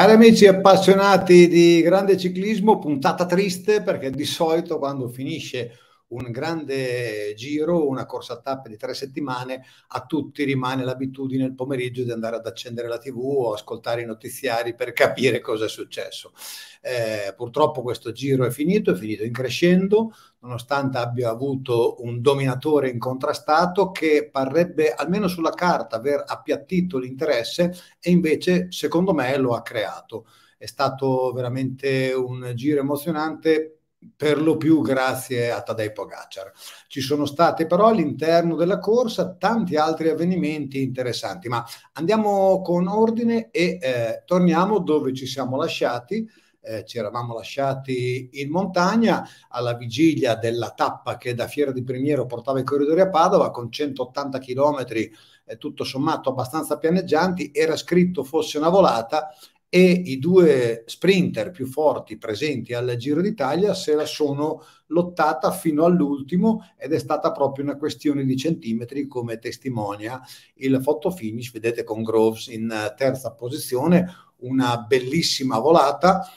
Cari amici appassionati di grande ciclismo, puntata triste perché di solito quando finisce un grande giro, una corsa a tappe di tre settimane, a tutti rimane l'abitudine il pomeriggio di andare ad accendere la tv o ascoltare i notiziari per capire cosa è successo. Eh, purtroppo questo giro è finito, è finito in crescendo, nonostante abbia avuto un dominatore incontrastato che parrebbe almeno sulla carta aver appiattito l'interesse e invece secondo me lo ha creato. È stato veramente un giro emozionante per lo più grazie a Tadej Pogacar. Ci sono state però all'interno della corsa tanti altri avvenimenti interessanti, ma andiamo con ordine e eh, torniamo dove ci siamo lasciati. Eh, ci eravamo lasciati in montagna alla vigilia della tappa che da Fiera di Primiero portava i corridori a Padova con 180 km eh, tutto sommato abbastanza pianeggianti, era scritto fosse una volata e i due sprinter più forti presenti al Giro d'Italia se la sono lottata fino all'ultimo ed è stata proprio una questione di centimetri come testimonia il fotofinish, vedete con Groves in eh, terza posizione, una bellissima volata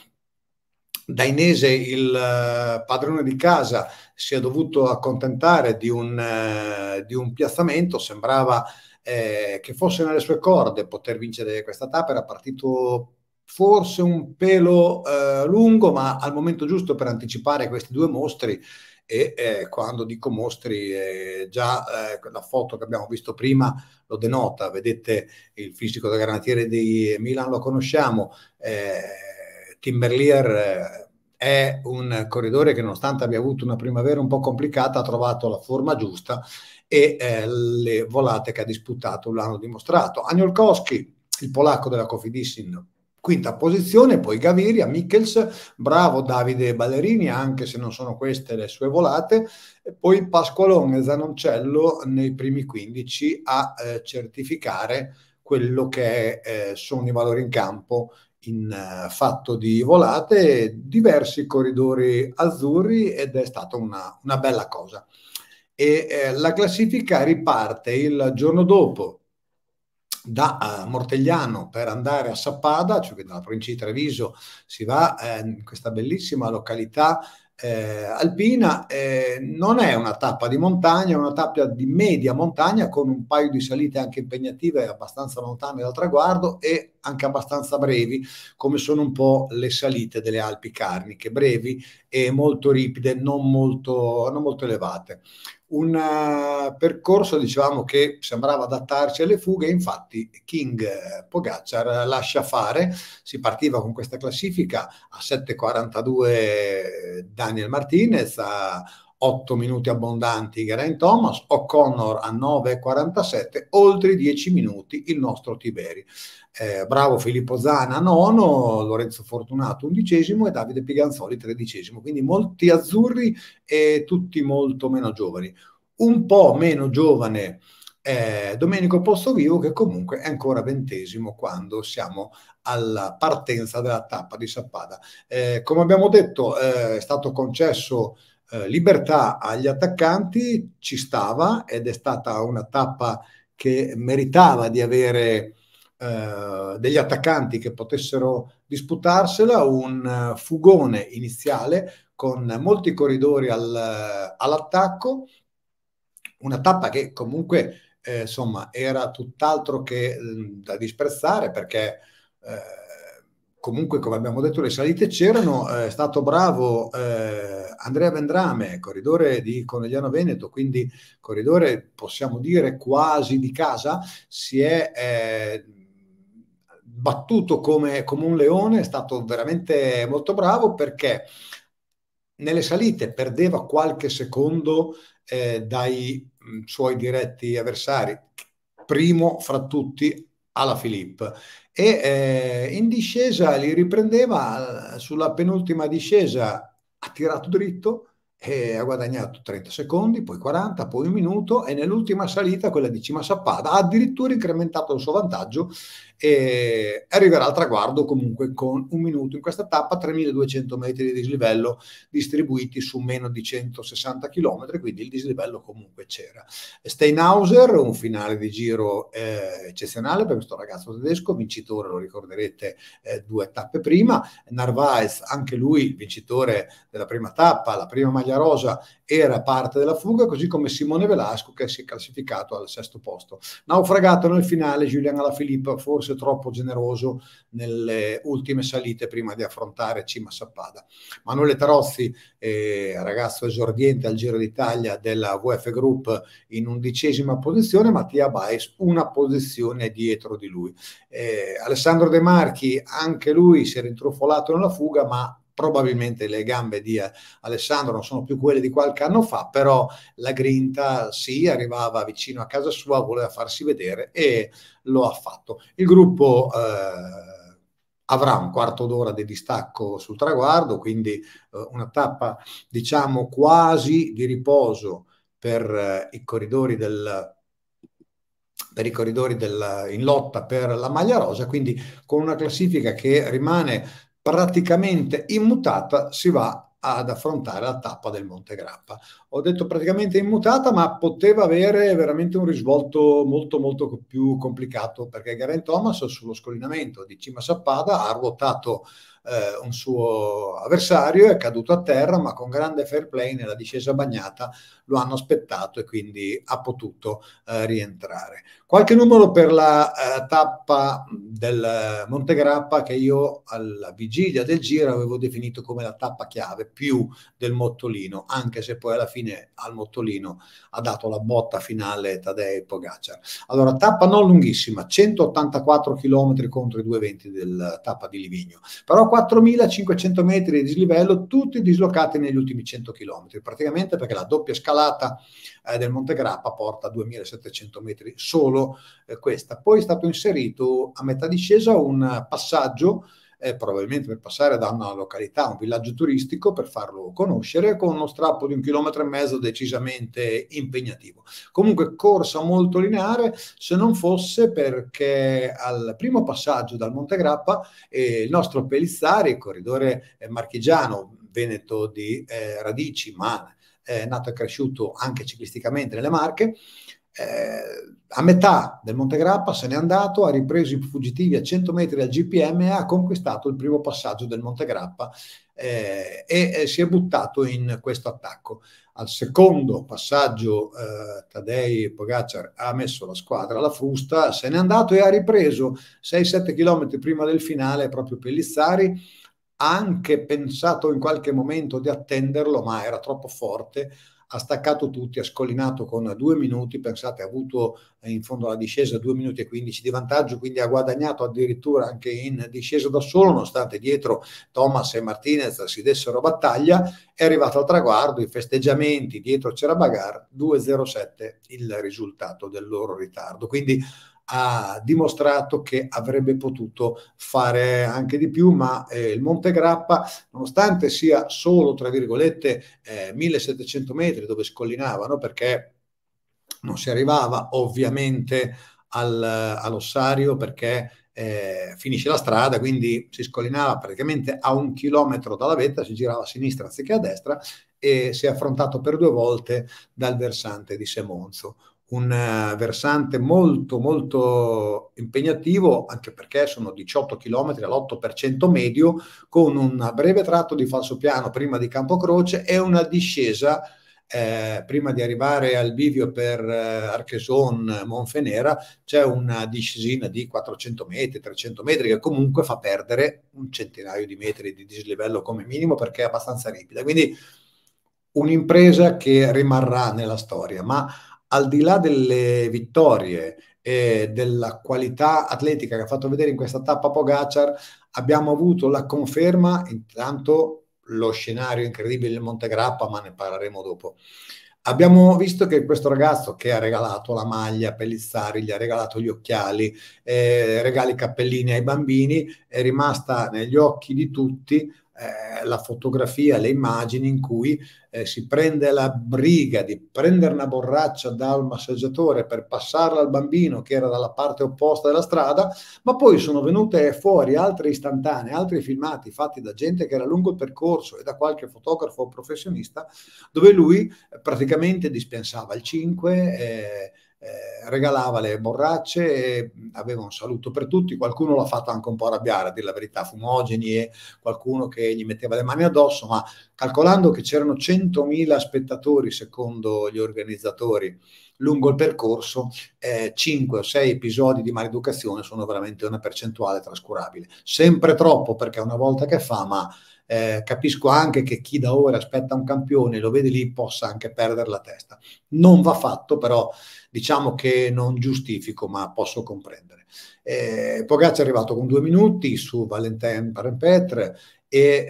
Dainese, il eh, padrone di casa, si è dovuto accontentare di un, eh, di un piazzamento, sembrava eh, che fosse nelle sue corde poter vincere questa tappa, era partito forse un pelo eh, lungo, ma al momento giusto per anticipare questi due mostri. E eh, quando dico mostri, eh, già eh, la foto che abbiamo visto prima lo denota. Vedete il fisico da granatiere di Milan, lo conosciamo. Eh, Timberlier eh, è un corridore che, nonostante abbia avuto una primavera un po' complicata, ha trovato la forma giusta e le volate che ha disputato l'hanno dimostrato. Agnolkowski, il polacco della Cofidissin, quinta posizione, poi Gaviria, Michels, bravo Davide Ballerini, anche se non sono queste le sue volate, e poi Pasqualone Zanoncello nei primi 15 a eh, certificare quello che eh, sono i valori in campo in eh, fatto di volate, diversi corridori azzurri ed è stata una, una bella cosa. E eh, la classifica riparte il giorno dopo, da eh, Mortegliano per andare a Sappada, cioè dalla provincia di Treviso si va eh, in questa bellissima località eh, alpina eh, non è una tappa di montagna, è una tappa di media montagna con un paio di salite anche impegnative, abbastanza lontane dal traguardo e anche abbastanza brevi, come sono un po' le salite delle Alpi Carniche, brevi e molto ripide, non molto, non molto elevate un eh, percorso dicevamo che sembrava adattarsi alle fughe, infatti King eh, Pogacar lascia fare, si partiva con questa classifica a 7.42 eh, Daniel Martinez, a 8 minuti abbondanti Geraint Thomas, O'Connor a 9,47, oltre i 10 minuti il nostro Tiberi. Eh, bravo Filippo Zana nono, Lorenzo Fortunato undicesimo e Davide Piganzoli tredicesimo, quindi molti azzurri e tutti molto meno giovani. Un po' meno giovane eh, Domenico Postovivo che comunque è ancora ventesimo quando siamo alla partenza della tappa di Sappada. Eh, come abbiamo detto eh, è stato concesso eh, libertà agli attaccanti ci stava ed è stata una tappa che meritava di avere eh, degli attaccanti che potessero disputarsela, un eh, fugone iniziale con molti corridori al, all'attacco, una tappa che comunque eh, insomma era tutt'altro che mm, da disprezzare perché eh, comunque, come abbiamo detto, le salite c'erano. Eh, è stato bravo eh, Andrea Vendrame, corridore di Conegliano Veneto, quindi corridore possiamo dire quasi di casa, si è. Eh, battuto come, come un leone, è stato veramente molto bravo perché nelle salite perdeva qualche secondo eh, dai mm, suoi diretti avversari, primo fra tutti alla Filippo e eh, in discesa li riprendeva sulla penultima discesa ha tirato dritto e ha guadagnato 30 secondi, poi 40, poi un minuto e nell'ultima salita, quella di Cima Sappada, ha addirittura incrementato il suo vantaggio e arriverà al traguardo comunque con un minuto in questa tappa 3200 metri di dislivello distribuiti su meno di 160 km quindi il dislivello comunque c'era Steinhauser un finale di giro eh, eccezionale per questo ragazzo tedesco vincitore lo ricorderete eh, due tappe prima Narvaez anche lui vincitore della prima tappa la prima maglia rosa era parte della fuga così come Simone Velasco che si è classificato al sesto posto naufragato nel finale Giuliano Alaphilippe forse forse troppo generoso nelle ultime salite prima di affrontare Cima Sappada. Manuele Tarozzi, eh, ragazzo esordiente al Giro d'Italia della VF Group in undicesima posizione, Mattia Baez una posizione dietro di lui. Eh, Alessandro De Marchi, anche lui si è rintrufolato nella fuga, ma probabilmente le gambe di Alessandro non sono più quelle di qualche anno fa, però la grinta sì, arrivava vicino a casa sua, voleva farsi vedere e lo ha fatto. Il gruppo eh, avrà un quarto d'ora di distacco sul traguardo, quindi eh, una tappa diciamo quasi di riposo per eh, i corridori del per i corridori del, in lotta per la maglia rosa, quindi con una classifica che rimane praticamente immutata si va ad affrontare la tappa del Monte Grappa. Ho detto praticamente immutata, ma poteva avere veramente un risvolto molto molto più complicato perché Garen Thomas sullo scollinamento di Cima Sappada ha ruotato eh, un suo avversario, è caduto a terra, ma con grande fair play nella discesa bagnata lo hanno aspettato e quindi ha potuto eh, rientrare. Qualche numero per la eh, tappa del Monte Grappa che io alla vigilia del giro avevo definito come la tappa chiave più del Mottolino, anche se poi alla fine al Mottolino ha dato la botta finale Tadei Pogacar. Allora, tappa non lunghissima, 184 km contro i 220 del tappa di Livigno, però 4.500 metri di dislivello, tutti dislocati negli ultimi 100 km, praticamente perché la doppia scalata eh, del Monte Grappa porta 2.700 metri solo eh, questa. Poi è stato inserito a metà discesa un passaggio eh, probabilmente per passare da una località a un villaggio turistico per farlo conoscere con uno strappo di un chilometro e mezzo decisamente impegnativo. Comunque corsa molto lineare se non fosse perché al primo passaggio dal Monte Grappa eh, il nostro Pelizzari, corridore eh, marchigiano, veneto di eh, radici, ma eh, nato e cresciuto anche ciclisticamente nelle Marche, eh, a metà del Monte Grappa se n'è andato, ha ripreso i fuggitivi a 100 metri dal GPM e ha conquistato il primo passaggio del Monte Grappa eh, e, e si è buttato in questo attacco. Al secondo passaggio eh, Tadei Pogacar ha messo la squadra alla frusta, se n'è andato e ha ripreso 6-7 km prima del finale proprio Pellizzari. Ha anche pensato in qualche momento di attenderlo, ma era troppo forte ha staccato tutti, ha scollinato con due minuti, pensate, ha avuto eh, in fondo la discesa 2 minuti e 15 di vantaggio, quindi ha guadagnato addirittura anche in discesa da solo, nonostante dietro Thomas e Martinez si dessero battaglia, è arrivato al traguardo, i festeggiamenti, dietro c'era Bagar, 2-0-7 il risultato del loro ritardo. Quindi ha dimostrato che avrebbe potuto fare anche di più, ma eh, il Monte Grappa, nonostante sia solo, tra virgolette, eh, 1700 metri dove scollinavano, perché non si arrivava ovviamente al, all'ossario perché eh, finisce la strada, quindi si scollinava praticamente a un chilometro dalla vetta, si girava a sinistra anziché a destra e si è affrontato per due volte dal versante di Semonzo un eh, versante molto molto impegnativo anche perché sono 18 km all'8% medio con un breve tratto di falso piano prima di Campo Croce e una discesa eh, prima di arrivare al bivio per eh, Archeson Monfenera c'è una discesina di 400 metri, 300 metri che comunque fa perdere un centinaio di metri di dislivello come minimo perché è abbastanza ripida. Quindi un'impresa che rimarrà nella storia, ma al di là delle vittorie e della qualità atletica che ha fatto vedere in questa tappa Pogacar, abbiamo avuto la conferma, intanto lo scenario incredibile del Monte Grappa, ma ne parleremo dopo. Abbiamo visto che questo ragazzo che ha regalato la maglia a Pellizzari, gli ha regalato gli occhiali, eh, regali i cappellini ai bambini, è rimasta negli occhi di tutti eh, la fotografia, le immagini in cui eh, si prende la briga di prendere una borraccia dal massaggiatore per passarla al bambino che era dalla parte opposta della strada, ma poi sono venute fuori altre istantanee, altri filmati fatti da gente che era lungo il percorso e da qualche fotografo professionista, dove lui eh, praticamente dispensava il 5. Eh, eh, regalava le borracce e aveva un saluto per tutti. Qualcuno l'ha fatto anche un po' arrabbiare, a dire la verità, fumogeni e qualcuno che gli metteva le mani addosso, ma calcolando che c'erano 100.000 spettatori secondo gli organizzatori lungo il percorso eh, 5 o 6 episodi di maleducazione sono veramente una percentuale trascurabile. Sempre troppo perché una volta che fa, ma eh, capisco anche che chi da ora aspetta un campione e lo vede lì possa anche perdere la testa. Non va fatto, però diciamo che non giustifico, ma posso comprendere. Eh, Pogaccia è arrivato con due minuti su Valentin Parempetre e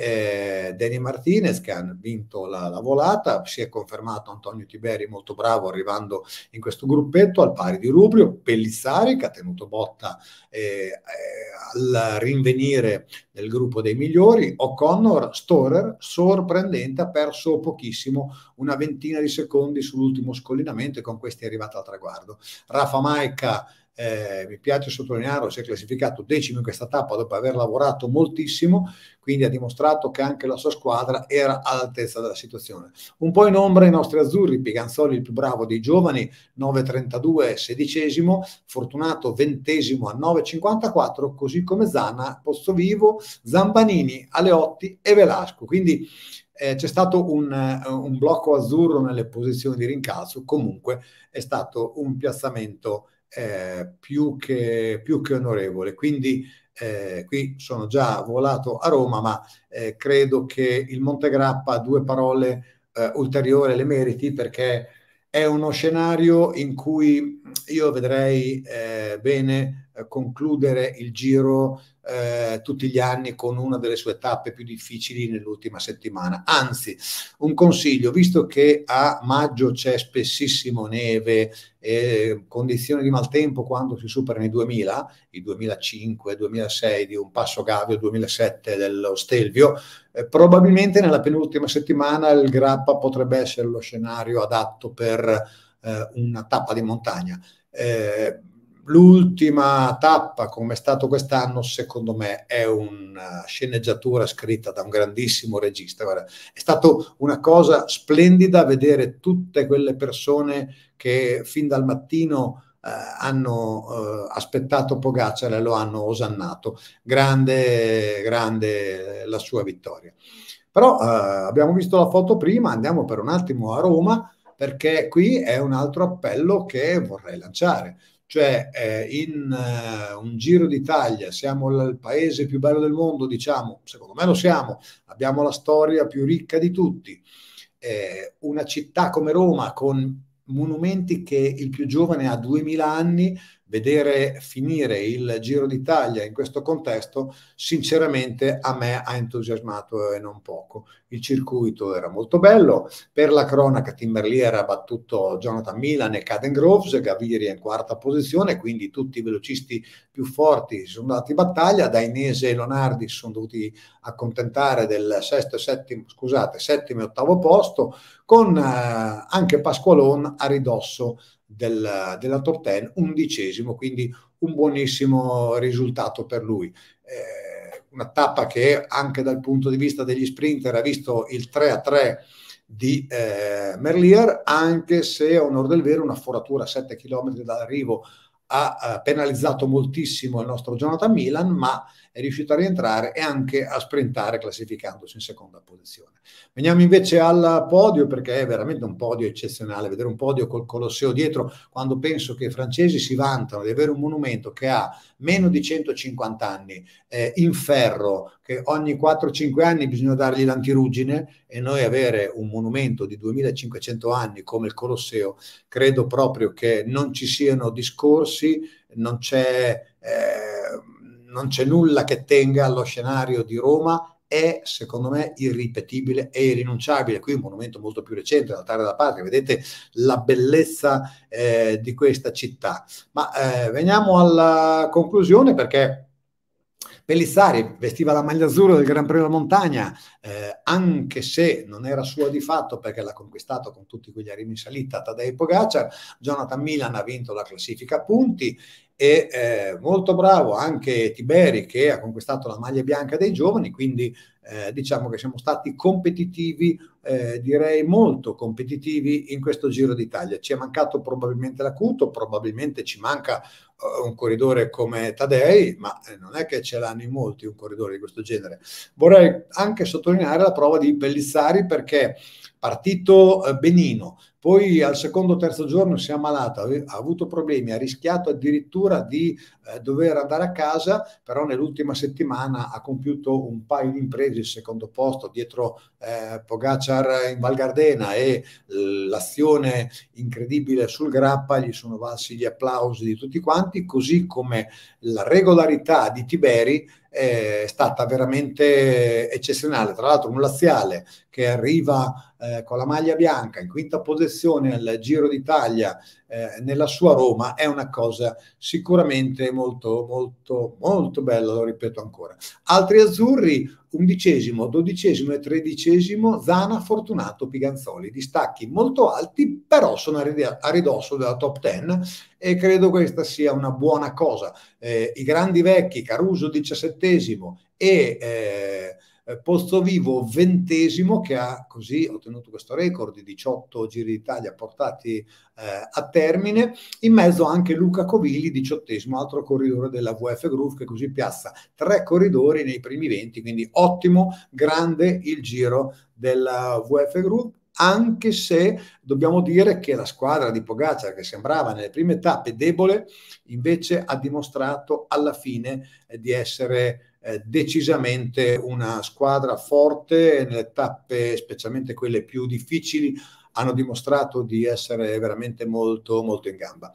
eh, Danny Martinez che hanno vinto la, la, volata, si è confermato Antonio Tiberi molto bravo arrivando in questo gruppetto al pari di Rubrio, Pellizzari che ha tenuto botta eh, eh, al rinvenire nel gruppo dei migliori, O'Connor, Storer, sorprendente, ha perso pochissimo, una ventina di secondi sull'ultimo scollinamento e con questi è arrivato al traguardo. Rafa Maica eh, mi piace sottolinearlo, si è classificato decimo in questa tappa dopo aver lavorato moltissimo, quindi ha dimostrato che anche la sua squadra era all'altezza della situazione. Un po' in ombra i nostri azzurri, Piganzoli il più bravo dei giovani, 9.32 sedicesimo, Fortunato ventesimo a 9.54, così come Zanna, Pozzovivo, Zambanini, Aleotti e Velasco. Quindi eh, c'è stato un, eh, un blocco azzurro nelle posizioni di rincalzo, comunque è stato un piazzamento eh, più, che, più, che, onorevole. Quindi eh, qui sono già volato a Roma, ma eh, credo che il Monte Grappa, due parole eh, ulteriori le meriti perché è uno scenario in cui io vedrei eh, bene eh, concludere il giro eh, tutti gli anni con una delle sue tappe più difficili nell'ultima settimana. Anzi, un consiglio, visto che a maggio c'è spessissimo neve e condizioni di maltempo quando si superano i 2000, i 2005, 2006 di un passo Gavio, 2007 dello Stelvio, eh, probabilmente nella penultima settimana il grappa potrebbe essere lo scenario adatto per eh, una tappa di montagna. Eh, L'ultima tappa, come è stato quest'anno, secondo me è una eh, sceneggiatura scritta da un grandissimo regista. Guarda, è stata una cosa splendida vedere tutte quelle persone che fin dal mattino eh, hanno eh, aspettato Pogacar e lo hanno osannato. Grande, grande la sua vittoria. Però eh, abbiamo visto la foto prima, andiamo per un attimo a Roma perché qui è un altro appello che vorrei lanciare cioè, eh, in eh, un giro d'Italia siamo l- il paese più bello del mondo, diciamo, secondo me lo siamo, abbiamo la storia più ricca di tutti. Eh, una città come Roma con monumenti che il più giovane ha 2000 anni vedere finire il Giro d'Italia in questo contesto, sinceramente a me ha entusiasmato e non poco. Il circuito era molto bello, per la cronaca Timmerlier ha battuto Jonathan Milan e Caden Groves, Gaviria in quarta posizione, quindi tutti i velocisti più forti si sono dati battaglia, Dainese Inese e Lonardi sono dovuti accontentare del sesto settimo, scusate, settimo e ottavo posto, con eh, anche Pasqualon a ridosso del, della top 10, undicesimo, quindi un buonissimo risultato per lui. Eh, una tappa che anche dal punto di vista degli sprinter ha visto il 3 a 3 di eh, Merlier, anche se a onore del vero una foratura a 7 km dall'arrivo ha eh, penalizzato moltissimo il nostro Jonathan Milan, ma è riuscito a rientrare e anche a sprintare classificandosi in seconda posizione. Veniamo invece al podio perché è veramente un podio eccezionale, vedere un podio col Colosseo dietro, quando penso che i francesi si vantano di avere un monumento che ha meno di 150 anni, eh, in ferro, che ogni 4-5 anni bisogna dargli l'antiruggine e noi avere un monumento di 2500 anni come il Colosseo, credo proprio che non ci siano discorsi, non c'è, eh, non c'è nulla che tenga allo scenario di Roma è secondo me irripetibile e irrinunciabile. Qui un monumento molto più recente, l'altare della patria, vedete la bellezza eh, di questa città. Ma eh, veniamo alla conclusione perché Pellizzari vestiva la maglia azzurra del Gran Premio della Montagna, eh, anche se non era sua di fatto perché l'ha conquistato con tutti quegli arrivi in salita Tadei Pogacar, Jonathan Milan ha vinto la classifica punti e eh, molto bravo anche Tiberi che ha conquistato la maglia bianca dei giovani, quindi eh, diciamo che siamo stati competitivi, eh, direi molto competitivi in questo Giro d'Italia. Ci è mancato probabilmente l'acuto, probabilmente ci manca un corridore come Tadei, ma eh, non è che ce l'hanno in molti un corridore di questo genere. Vorrei anche sottolineare la prova di Pellizzari perché partito eh, benino, poi al secondo o terzo giorno si è ammalato, ha avuto problemi, ha rischiato addirittura di eh, dover andare a casa, però nell'ultima settimana ha compiuto un paio di imprese, il secondo posto dietro eh, Pogacar in Val Gardena e eh, l'azione incredibile sul Grappa, gli sono valsi gli applausi di tutti quanti, così come la regolarità di Tiberi è stata veramente eccezionale. Tra l'altro un laziale che arriva eh, con la maglia bianca in quinta posizione al Giro d'Italia eh, nella sua Roma è una cosa sicuramente molto, molto, molto bella, lo ripeto ancora. Altri azzurri, undicesimo, dodicesimo e tredicesimo, Zana, Fortunato, Piganzoli, distacchi molto alti, però sono a ridosso della top ten e credo questa sia una buona cosa. Eh, I grandi vecchi, Caruso diciassettesimo e... Eh, eh, Pozzovivo ventesimo che ha così ottenuto questo record di 18 Giri d'Italia portati eh, a termine, in mezzo anche Luca Covili diciottesimo, altro corridore della VF Groove che così piazza tre corridori nei primi 20, quindi ottimo, grande il giro della VF Groove anche se dobbiamo dire che la squadra di Pogaccia, che sembrava nelle prime tappe debole, invece ha dimostrato alla fine eh, di essere decisamente una squadra forte nelle tappe, specialmente quelle più difficili, hanno dimostrato di essere veramente molto, molto in gamba.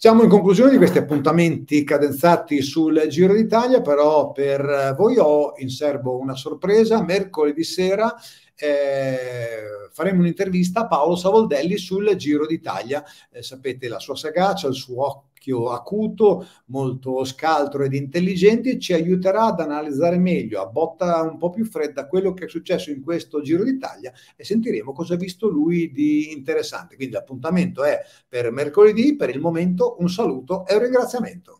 Siamo in conclusione di questi appuntamenti cadenzati sul Giro d'Italia, però per voi ho in serbo una sorpresa. Mercoledì sera eh, faremo un'intervista a Paolo Savoldelli sul Giro d'Italia. Eh, sapete la sua sagacia, il suo occhio acuto, molto scaltro ed intelligente ci aiuterà ad analizzare meglio, a botta un po' più fredda, quello che è successo in questo Giro d'Italia e sentiremo cosa ha visto lui di interessante. Quindi l'appuntamento è per mercoledì, per il momento un saluto e un ringraziamento.